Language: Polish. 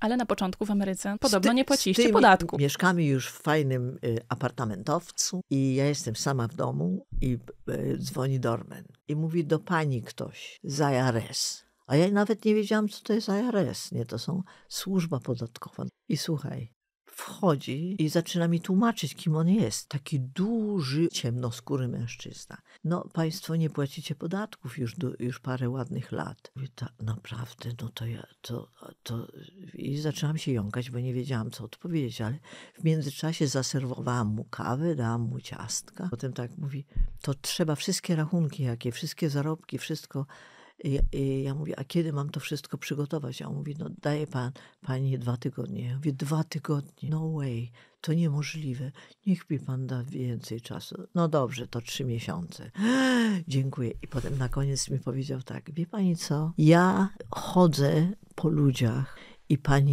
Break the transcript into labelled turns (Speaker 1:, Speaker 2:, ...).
Speaker 1: Ale na początku w Ameryce podobno ty, nie płaciliście tymi, podatku. Mieszkamy już w fajnym y, apartamentowcu i ja jestem sama w domu i y, dzwoni dormen. I mówi do pani ktoś z IRS. A ja nawet nie wiedziałam, co to jest IRS. Nie, to są służba podatkowa. I słuchaj, wchodzi i zaczyna mi tłumaczyć, kim on jest. Taki duży, ciemnoskóry mężczyzna. No, państwo nie płacicie podatków już, już parę ładnych lat. I ta, naprawdę, no to ja, to, to... I zaczęłam się jąkać, bo nie wiedziałam, co odpowiedzieć, ale w międzyczasie zaserwowałam mu kawę, dałam mu ciastka. Potem tak mówi, to trzeba wszystkie rachunki, jakie, wszystkie zarobki, wszystko ja, y, ja, mówię, a kiedy mam to wszystko przygotować? A on mówi, no daje pan, pani dwa tygodnie. Ja mówię, dwa tygodnie? No way, to niemożliwe. Niech mi pan da więcej czasu. No dobrze, to trzy miesiące. Dziękuję. I potem na koniec mi powiedział tak, wie pani co? Ja chodzę po ludziach i pani